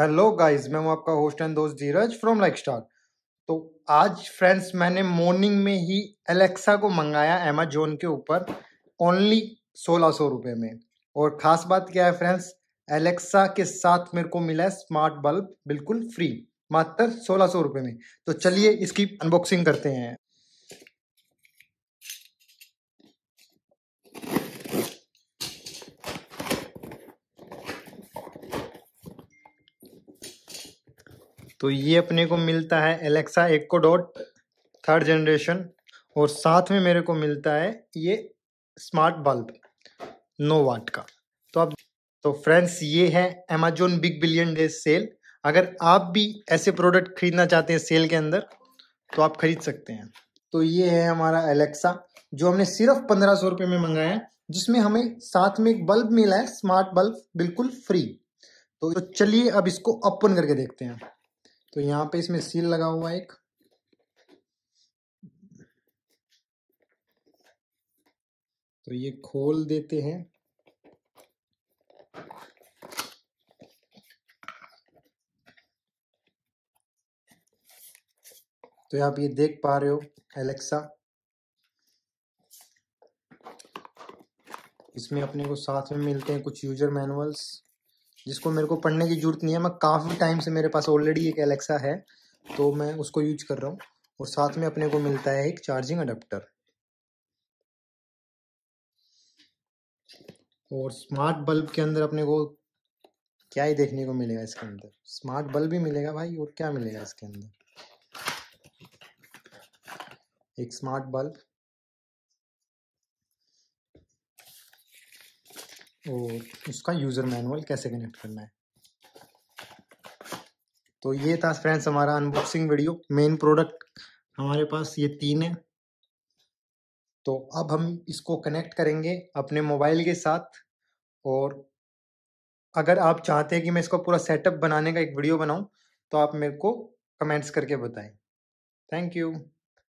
hello guys मैं हूं आपका होस्ट एंड दोस्त धीरज फ्रॉम लाइक स्टार तो आज फ्रेंड्स मैंने मॉर्निंग में ही एलेक्सा को मंगाया अमेजोन के ऊपर ओनली सोलह सौ रुपये में और ख़ास बात क्या है फ्रेंड्स एलेक्सा के साथ मेरे को मिला है स्मार्ट बल्ब बिल्कुल फ्री मात्र सोलह सौ रुपये में तो चलिए इसकी अनबॉक्सिंग करते हैं तो ये अपने को मिलता है Alexa Echo Dot third generation और साथ में मेरे को मिलता है ये स्मार्ट बल्ब नो वाट का तो अब तो फ्रेंड्स ये है Amazon Big Billion Day sale अगर आप भी ऐसे प्रोडक्ट खरीदना चाहते हैं सेल के अंदर तो आप खरीद सकते हैं तो ये है हमारा एलेक्सा जो हमने सिर्फ पंद्रह सौ रुपये में मंगाया है जिसमें हमें साथ में एक बल्ब मिला है स्मार्ट बल्ब बिल्कुल फ्री तो, तो चलिए अब इसको अपन करके देखते हैं तो यहाँ पे इसमें सील लगा हुआ एक तो ये खोल देते हैं तो आप ये देख पा रहे हो एलेक्सा इसमें अपने को साथ में मिलते हैं कुछ यूजर मैनुअल्स जिसको मेरे को पढ़ने की जरूरत नहीं है मैं काफ़ी टाइम से मेरे पास ऑलरेडी एक एलेक्सा है तो मैं उसको यूज कर रहा हूँ और साथ में अपने को मिलता है एक चार्जिंग अडेप्टर और स्मार्ट बल्ब के अंदर अपने को क्या ही देखने को मिलेगा इसके अंदर स्मार्ट बल्ब भी मिलेगा भाई और क्या मिलेगा इसके अंदर एक स्मार्ट बल्ब और उसका यूज़र मैनुअल कैसे कनेक्ट करना है तो ये था फ्रेंड्स हमारा अनबॉक्सिंग वीडियो मेन प्रोडक्ट हमारे पास ये तीन है तो अब हम इसको कनेक्ट करेंगे अपने मोबाइल के साथ और अगर आप चाहते हैं कि मैं इसका पूरा सेटअप बनाने का एक वीडियो बनाऊं तो आप मेरे को कमेंट्स करके बताएं थैंक यू